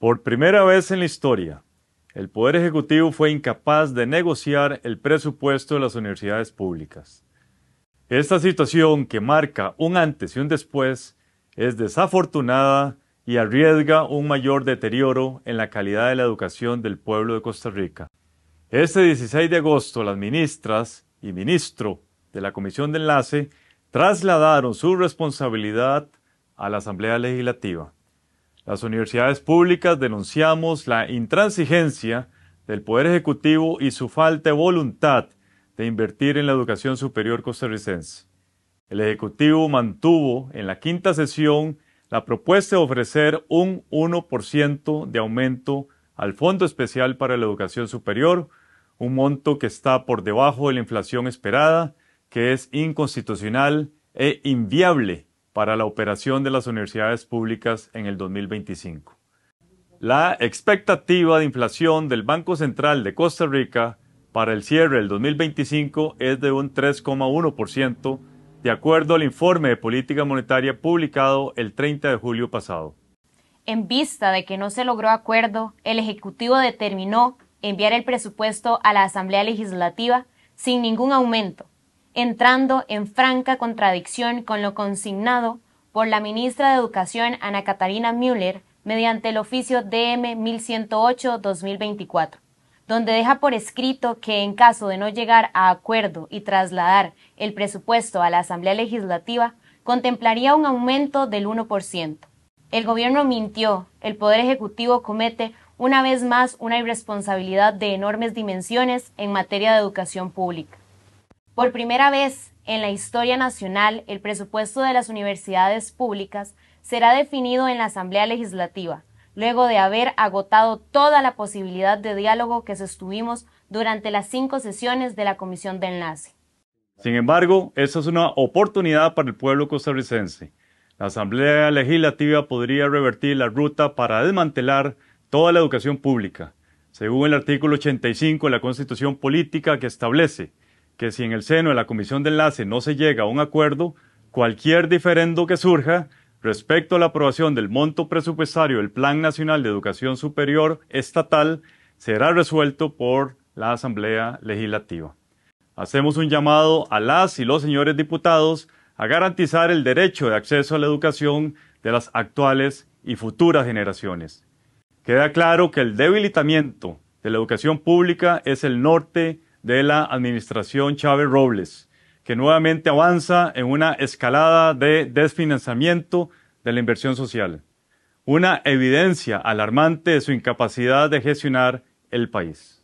Por primera vez en la historia, el Poder Ejecutivo fue incapaz de negociar el presupuesto de las universidades públicas. Esta situación, que marca un antes y un después, es desafortunada y arriesga un mayor deterioro en la calidad de la educación del pueblo de Costa Rica. Este 16 de agosto, las ministras y ministro de la Comisión de Enlace trasladaron su responsabilidad a la Asamblea Legislativa. Las universidades públicas denunciamos la intransigencia del Poder Ejecutivo y su falta de voluntad de invertir en la educación superior costarricense. El Ejecutivo mantuvo en la quinta sesión la propuesta de ofrecer un 1% de aumento al Fondo Especial para la Educación Superior, un monto que está por debajo de la inflación esperada, que es inconstitucional e inviable para la operación de las universidades públicas en el 2025. La expectativa de inflación del Banco Central de Costa Rica para el cierre del 2025 es de un 3,1%, de acuerdo al informe de política monetaria publicado el 30 de julio pasado. En vista de que no se logró acuerdo, el Ejecutivo determinó enviar el presupuesto a la Asamblea Legislativa sin ningún aumento, entrando en franca contradicción con lo consignado por la ministra de Educación Ana Catarina Müller mediante el oficio DM 1108-2024, donde deja por escrito que en caso de no llegar a acuerdo y trasladar el presupuesto a la Asamblea Legislativa, contemplaría un aumento del 1%. El gobierno mintió, el Poder Ejecutivo comete una vez más una irresponsabilidad de enormes dimensiones en materia de educación pública. Por primera vez en la historia nacional, el presupuesto de las universidades públicas será definido en la Asamblea Legislativa, luego de haber agotado toda la posibilidad de diálogo que sostuvimos durante las cinco sesiones de la Comisión de Enlace. Sin embargo, esta es una oportunidad para el pueblo costarricense. La Asamblea Legislativa podría revertir la ruta para desmantelar toda la educación pública, según el artículo 85 de la Constitución Política que establece que si en el seno de la comisión de enlace no se llega a un acuerdo, cualquier diferendo que surja respecto a la aprobación del monto presupuestario del Plan Nacional de Educación Superior Estatal será resuelto por la Asamblea Legislativa. Hacemos un llamado a las y los señores diputados a garantizar el derecho de acceso a la educación de las actuales y futuras generaciones. Queda claro que el debilitamiento de la educación pública es el norte de la administración Chávez Robles, que nuevamente avanza en una escalada de desfinanciamiento de la inversión social, una evidencia alarmante de su incapacidad de gestionar el país.